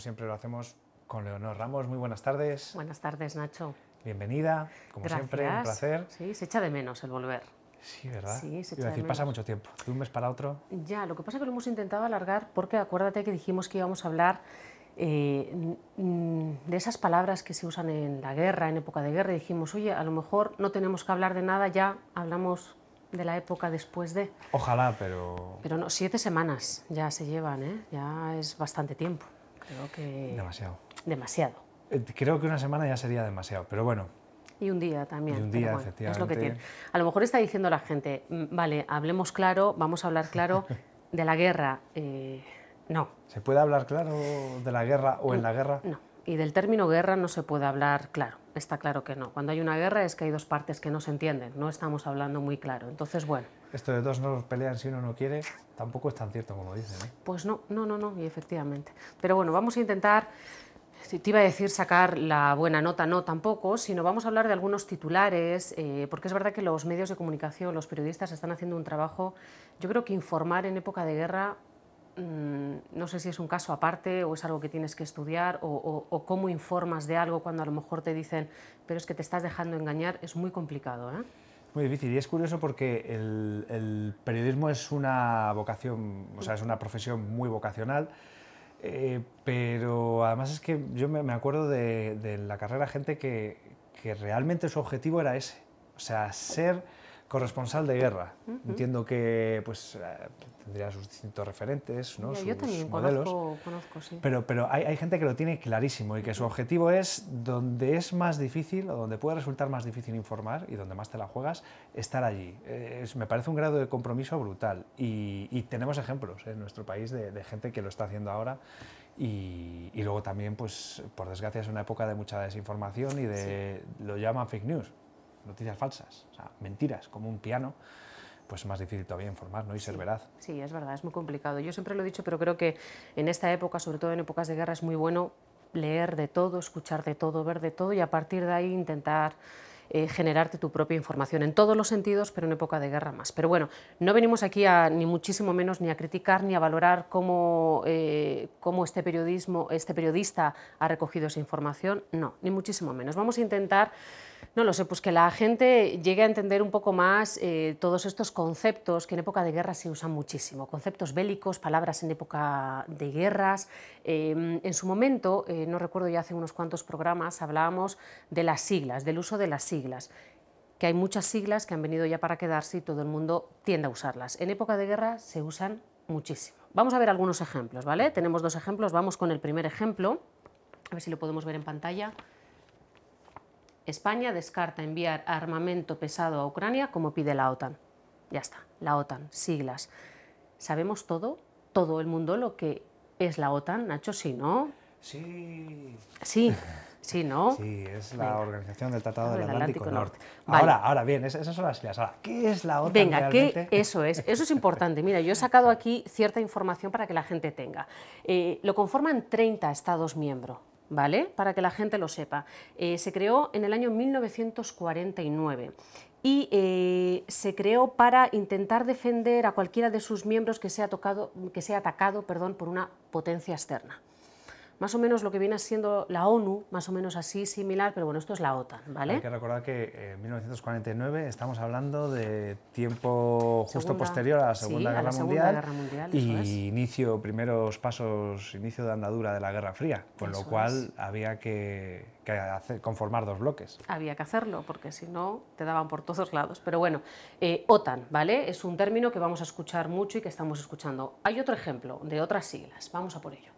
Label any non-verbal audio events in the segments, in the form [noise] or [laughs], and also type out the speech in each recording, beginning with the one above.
siempre lo hacemos con Leonor Ramos. Muy buenas tardes. Buenas tardes, Nacho. Bienvenida, como siempre, un placer. Sí, se echa de menos el volver. Sí, ¿verdad? Sí, se echa decir, pasa mucho tiempo, de un mes para otro. Ya, lo que pasa es que lo hemos intentado alargar porque acuérdate que dijimos que íbamos a hablar eh, mm, de esas palabras que se usan en la guerra, en época de guerra, y dijimos, oye, a lo mejor no tenemos que hablar de nada, ya hablamos de la época después de... Ojalá, pero... Pero no, siete semanas ya se llevan, ¿eh? ya es bastante tiempo. Demasiado. Demasiado. Eh, creo que una semana ya sería demasiado, pero bueno. Y un día también. un día, efectivamente. Es lo que tiene. A lo mejor está diciendo la gente, mm, vale, hablemos claro, vamos a hablar claro [laughs] de la guerra. Eh, no. ¿Se puede hablar claro de la guerra o en la guerra? No. Y del término guerra no se puede hablar claro, está claro que no. Cuando hay una guerra es que hay dos partes que no se entienden, no estamos hablando muy claro. Entonces, bueno. Esto de dos no pelean si uno no quiere, tampoco es tan cierto como dicen. ¿eh? Pues no, no, no, no, y efectivamente. Pero bueno, vamos a intentar te iba a decir sacar la buena nota, no tampoco, sino vamos a hablar de algunos titulares, eh, porque es verdad que los medios de comunicación, los periodistas están haciendo un trabajo, yo creo que informar en época de guerra, mm, no sé si es un caso aparte o es algo que tienes que estudiar o, o, cómo informas de algo cuando a lo mejor te dicen, pero es que te estás dejando engañar, es muy complicado. ¿eh? Muy difícil. Y es curioso porque el, periodismo es una vocación, o sea, es una profesión muy vocacional. Eh, pero además es que yo me, acuerdo de, de, la carrera gente que, que realmente su objetivo era ese. O sea, ser corresponsal de guerra. Entiendo que pues eh, tendría sus distintos referentes, ¿no? sus modelos. Pero, pero hay, hay, gente que lo tiene clarísimo y que su objetivo es donde es más difícil o donde puede resultar más difícil informar y donde más te la juegas, estar allí. Eh, me parece un grado de compromiso brutal y, tenemos ejemplos en nuestro país de, gente que lo está haciendo ahora y, luego también, pues, por desgracia, es una época de mucha desinformación y de lo llaman fake news noticias falsas, o sea, mentiras, como un piano pues más difícil todavía informar ¿no? y ser veraz. Sí, es verdad, es muy complicado. Yo siempre lo he dicho, pero creo que en esta época, sobre todo en épocas de guerra, es muy bueno leer de todo, escuchar de todo, ver de todo y a partir de ahí intentar eh, generarte tu propia información en todos los sentidos, pero en época de guerra más. Pero bueno, no venimos aquí a, ni muchísimo menos ni a criticar ni a valorar cómo, eh, cómo este, periodismo, este periodista ha recogido esa información, no, ni muchísimo menos. Vamos a intentar no lo sé, pues que la gente llegue a entender un poco más eh, todos estos conceptos que en época de guerra se usan muchísimo. Conceptos bélicos, palabras en época de guerras. Eh, en su momento, eh, no recuerdo ya hace unos cuantos programas, hablábamos de las siglas, del uso de las siglas que hay muchas siglas que han venido ya para quedarse y todo el mundo tiende a usarlas. En época de guerra se usan muchísimo. Vamos a ver algunos ejemplos, ¿vale? Tenemos dos ejemplos, vamos con el primer ejemplo, a ver si lo podemos ver en pantalla. España descarta enviar armamento pesado a Ucrania como pide la OTAN. Ya está, la OTAN, siglas. ¿Sabemos todo, todo el mundo lo que es la OTAN, Nacho? Sí, ¿no? Sí. Sí. ¿no? [laughs] Sí, es la Organización del Tratado del Atlántico, Norte. Ahora, ahora bien, esas son las siglas. ¿qué es la OTAN Venga, ¿qué eso es? Eso es importante. Mira, yo he sacado aquí cierta información para que la gente tenga. Eh, lo conforman 30 Estados miembros, ¿vale? Para que la gente lo sepa. Eh, se creó en el año 1949 y eh, se creó para intentar defender a cualquiera de sus miembros que sea, tocado, que sea atacado perdón, por una potencia externa más o menos lo que viene siendo la ONU, más o menos así, similar, pero bueno, esto es la OTAN, ¿vale? Hay que recordar que eh, en 1949 estamos hablando de tiempo justo posterior a la Segunda, Guerra, Mundial, y inicio, primeros pasos, inicio de andadura de la Guerra Fría, con lo cual había que, conformar dos bloques. Había que hacerlo, porque si no, te daban por todos lados. Pero bueno, eh, OTAN, ¿vale? Es un término que vamos a escuchar mucho y que estamos escuchando. Hay otro ejemplo de otras siglas, vamos a por ello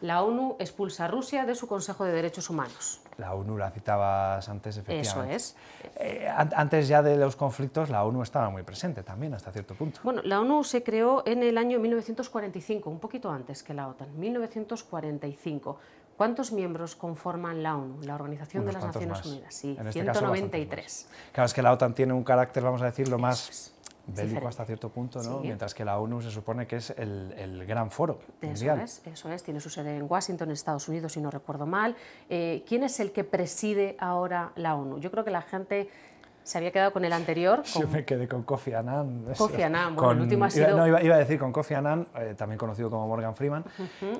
la ONU expulsa a Rusia de su Consejo de Derechos Humanos. La ONU la citabas antes, efectivamente. Eso es. Eh, antes ya de los conflictos, la ONU estaba muy presente también, hasta cierto punto. Bueno, la ONU se creó en el año 1945, un poquito antes que la OTAN, 1945. ¿Cuántos miembros conforman la ONU, la Organización de las Naciones Unidas? Sí, 193. Este claro, es que la OTAN tiene un carácter, vamos a decirlo, más bélico hasta cierto punto, ¿no? mientras que la ONU se supone que es el, gran foro eso Es, eso es, tiene su sede en Washington, Estados Unidos, si no recuerdo mal. Eh, ¿Quién es el que preside ahora la ONU? Yo creo que la gente se había quedado con el anterior. [laughs] Con... me quedé con Kofi Annan. [laughs] Kofi Annan, bueno, el último ha no, iba, a decir con Kofi Annan, eh, también conocido como Morgan Freeman.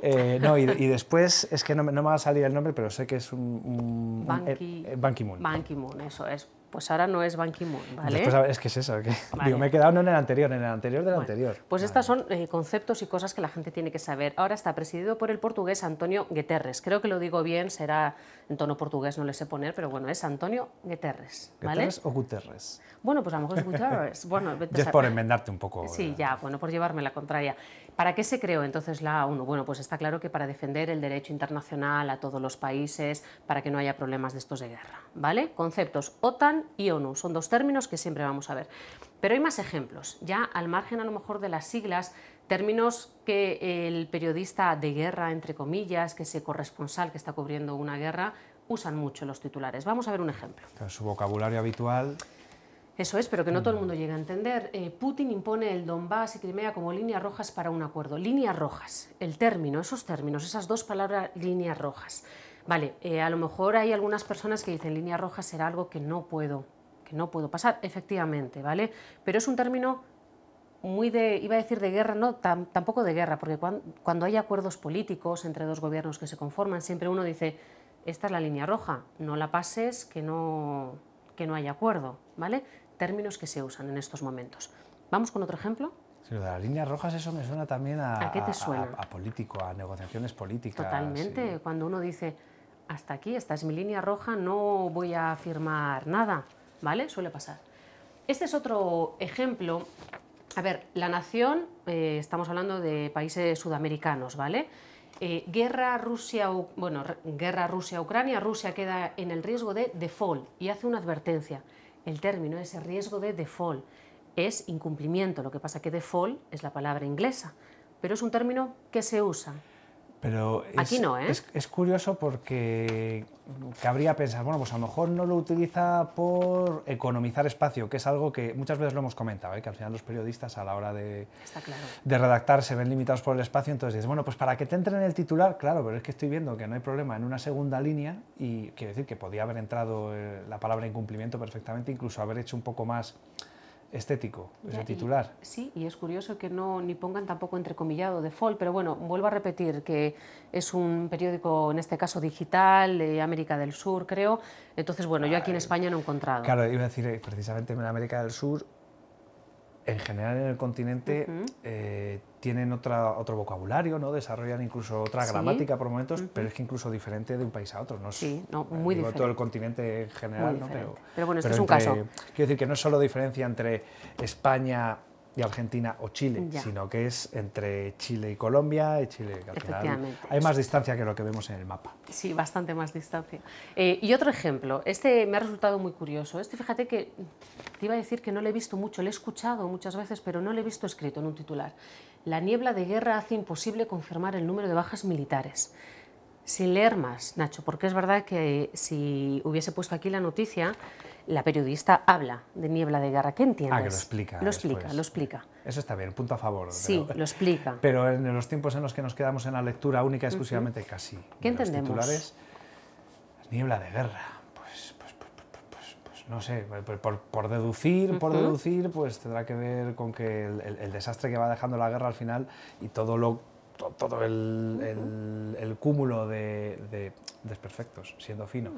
Eh, y, después, es que no, me va a salir el nombre, pero sé que es un... Banky... Ban Ki-moon. Ban Ki-moon, eso es pues ahora no es Ban Ki-moon, ¿vale? es que es eso, digo, me he quedado no en el anterior, en el anterior del anterior. Pues estas estos son eh, conceptos y cosas que la gente tiene que saber. Ahora está presidido por el portugués Antonio Guterres. Creo que lo digo bien, será en tono portugués, no le sé poner, pero bueno, es Antonio Guterres, ¿vale? ¿Guterres o Guterres? Bueno, pues a lo mejor es Guterres. [laughs] bueno, es por enmendarte un poco. Sí, eh. ya, bueno, por llevarme la contraria. ¿Para qué se creó entonces la ONU? Bueno, pues está claro que para defender el derecho internacional a todos los países, para que no haya problemas de estos de guerra, ¿vale? Conceptos OTAN y ONU. Son dos términos que siempre vamos a ver. Pero hay más ejemplos, ya al margen a lo mejor de las siglas, términos que el periodista de guerra, entre comillas, que ese corresponsal que está cubriendo una guerra, usan mucho los titulares. Vamos a ver un ejemplo. su vocabulario habitual. Eso es, pero que no todo el mm. mundo llega a entender. Eh, Putin impone el Donbass y Crimea como líneas rojas para un acuerdo. Líneas rojas, el término, esos términos, esas dos palabras, líneas rojas. Vale, eh, a lo mejor hay algunas personas que dicen línea roja será algo que no puedo, que no puedo pasar, efectivamente, ¿vale? Pero es un término muy de, iba a decir de guerra, no, tampoco de guerra, porque cuando, hay acuerdos políticos entre dos gobiernos que se conforman, siempre uno dice, esta es la línea roja, no la pases, que no, que no hay acuerdo, ¿vale? Términos que se usan en estos momentos. Vamos con otro ejemplo. Sí, lo de las líneas rojas eso me suena también a, ¿A, te suena? a, político, a negociaciones políticas. Totalmente, cuando uno dice, hasta aquí, esta es mi línea roja, no voy a firmar nada, ¿vale? Suele pasar. Este es otro ejemplo. A ver, la nación, eh, estamos hablando de países sudamericanos, ¿vale? Eh, guerra Rusia, bueno, guerra Rusia-Ucrania, Rusia queda en el riesgo de default y hace una advertencia. El término es riesgo de default, es incumplimiento, lo que pasa que default es la palabra inglesa, pero es un término que se usa. Pero es, Aquí no, ¿eh? es, es, curioso porque cabría pensar, bueno, pues a lo mejor no lo utiliza por economizar espacio, que es algo que muchas veces lo hemos comentado, ¿eh? que al final los periodistas a la hora de, de redactar se ven limitados por el espacio, entonces dices, bueno, pues para que te entre en el titular, claro, pero es que estoy viendo que no hay problema en una segunda línea y quiero decir que podía haber entrado eh, la palabra incumplimiento perfectamente, incluso haber hecho un poco más estético, es titular. sí, y es curioso que no ni pongan tampoco entrecomillado de pero bueno, vuelvo a repetir que es un periódico, en este caso digital, de América del Sur, creo. Entonces, bueno, yo aquí en España no he encontrado. Claro, iba a decir, eh, precisamente en América del Sur en general en el continente eh, tienen otra, otro vocabulario, ¿no? desarrollan incluso otra gramática por momentos, pero es que incluso diferente de un país a otro. No sí, no, eh, muy diferente. diferente. Todo el continente en general, pero, bueno, esto es un caso. Quiero decir que no es solo diferencia entre España ...de Argentina o Chile, sino que es entre Chile y Colombia y Chile y Efectivamente. Hay más distancia que lo que vemos en el mapa. Sí, bastante más distancia. Eh, y otro ejemplo, este me ha resultado muy curioso. Este, fíjate que te iba a decir que no le he visto mucho, le he escuchado muchas veces, pero no le he visto escrito en un titular. La niebla de guerra hace imposible confirmar el número de bajas militares sin leer más, Nacho, porque es verdad que si hubiese puesto aquí la noticia, la periodista habla de niebla de guerra. ¿Qué entiendes? Ah, que lo explica. Lo explica, lo explica. Eso está bien, punto a favor. Sí, lo explica. Pero en los tiempos en los que nos quedamos en la lectura única, exclusivamente casi. ¿Qué entendemos? titulares, niebla de guerra. Pues, pues, pues, pues no sé, por, por deducir, por deducir, pues tendrá que ver con que el desastre que va dejando la guerra al final y todo lo todo el, el, cúmulo de, desperfectos, siendo fino,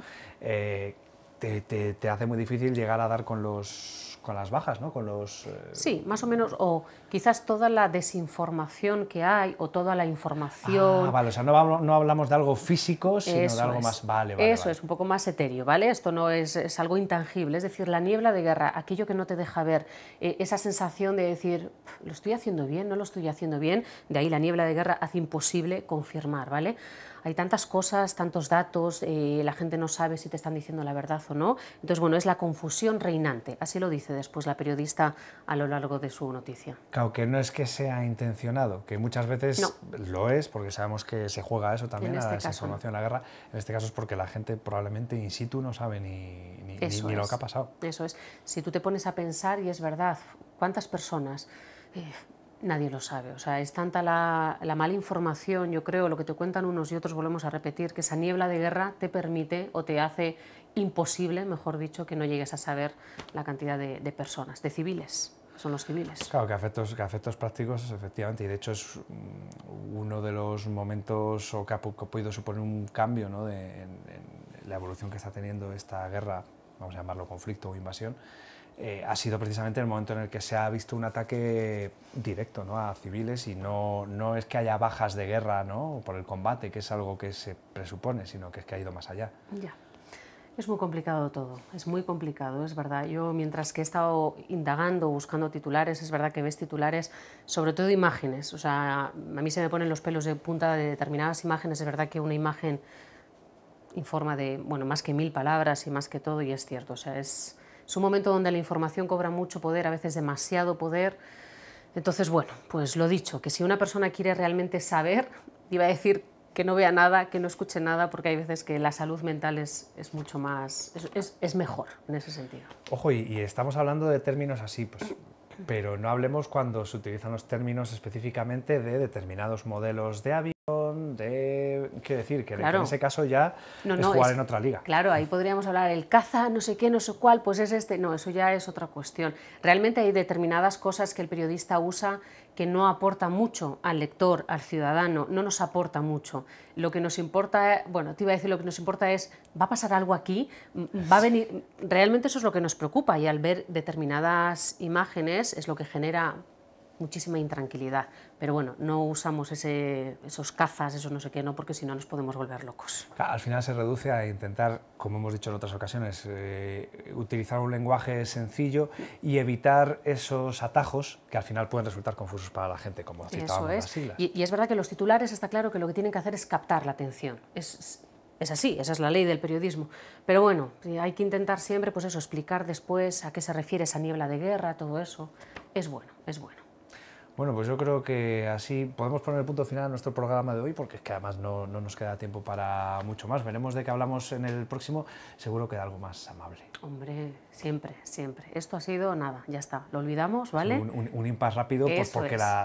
te, te, te, hace muy difícil llegar a dar con, los, con las bajas, ¿no? Con los, eh, Sí, más o menos, o quizás toda la desinformación que hay, o toda la información... Ah, vale, o sea, no, hablamos de algo físico, sino de algo más... Vale, Eso es, un poco más etéreo, ¿vale? Esto no es, es, algo intangible, es decir, la niebla de guerra, aquello que no te deja ver, eh, esa sensación de decir, lo estoy haciendo bien, no lo estoy haciendo bien, de ahí la niebla de guerra hace imposible confirmar, ¿vale? Hay tantas cosas, tantos datos, eh, la gente no sabe si te están diciendo la verdad entonces, bueno, es la confusión reinante, así lo dice después la periodista a lo largo de su noticia. Claro, que no es que sea intencionado, que muchas veces lo es, porque sabemos que se juega eso también, este a la guerra. En este caso es porque la gente probablemente in situ no sabe ni, lo que ha pasado. Eso es. Si tú te pones a pensar, y es verdad, ¿cuántas personas? Eh, Nadie lo sabe, o sea, es tanta la, mala información, yo creo, lo que te cuentan unos y otros, volvemos a repetir, que esa niebla de guerra te permite o te hace imposible, mejor dicho, que no llegues a saber la cantidad de, personas, de civiles, son los civiles. Claro, que afectos, que afectos prácticos, efectivamente, y de hecho es mm, uno de los momentos o que ha, podido suponer un cambio ¿no? de, en la evolución que está teniendo esta guerra, vamos a llamarlo conflicto o invasión, eh, ha sido precisamente el momento en el que se ha visto un ataque directo ¿no? a civiles y no, es que haya bajas de guerra ¿no? por el combate, que es algo que se presupone, sino que es que ha ido más allá. Ya. Es muy complicado todo, es muy complicado, es verdad. Yo mientras que he estado indagando, buscando titulares, es verdad que ves titulares, sobre todo imágenes. O sea, a mí se me ponen los pelos de punta de determinadas imágenes. Es verdad que una imagen informa de, bueno, más que mil palabras y más que todo, y es cierto. O sea, es, es un momento donde la información cobra mucho poder, a veces demasiado poder. Entonces, bueno, pues lo dicho, que si una persona quiere realmente saber, iba a decir que no vea nada, que no escuche nada, porque hay veces que la salud mental es, mucho más, es, mejor en ese sentido. Ojo, y, y, estamos hablando de términos así, pues, pero no hablemos cuando se utilizan los términos específicamente de determinados modelos de hábitos decir, que, claro. en ese caso ya es jugar en otra liga. Claro, ahí podríamos hablar el caza, no sé qué, no sé cuál, pues es este. No, eso ya es otra cuestión. Realmente hay determinadas cosas que el periodista usa que no aporta mucho al lector, al ciudadano, no nos aporta mucho. Lo que nos importa, bueno, te iba a decir, lo que nos importa es, ¿va a pasar algo aquí? ¿Va a venir? Realmente eso es lo que nos preocupa y al ver determinadas imágenes es lo que genera muchísima intranquilidad. Pero bueno, no usamos ese, esos cazas, eso no sé qué, no, porque si no nos podemos volver locos. Al final se reduce a intentar, como hemos dicho en otras ocasiones, eh, utilizar un lenguaje sencillo y evitar esos atajos que al final pueden resultar confusos para la gente, como citábamos eso es. las siglas. Y, es verdad que los titulares está claro que lo que tienen que hacer es captar la atención. Es, es así, esa es la ley del periodismo. Pero bueno, hay que intentar siempre, pues eso, explicar después a qué se refiere esa niebla de guerra, todo eso. Es bueno, es bueno. Bueno, pues yo creo que así podemos poner el punto final a nuestro programa de hoy, porque es que además no, nos queda tiempo para mucho más. Veremos de qué hablamos en el próximo, seguro que algo más amable. Hombre, siempre, siempre. Esto ha sido nada, ya está. Lo olvidamos, ¿vale? Un, un, rápido pues porque la,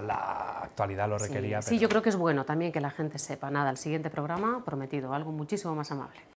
actualidad lo requería. sí, yo creo que es bueno también que la gente sepa. Nada, el siguiente programa prometido, algo muchísimo más amable.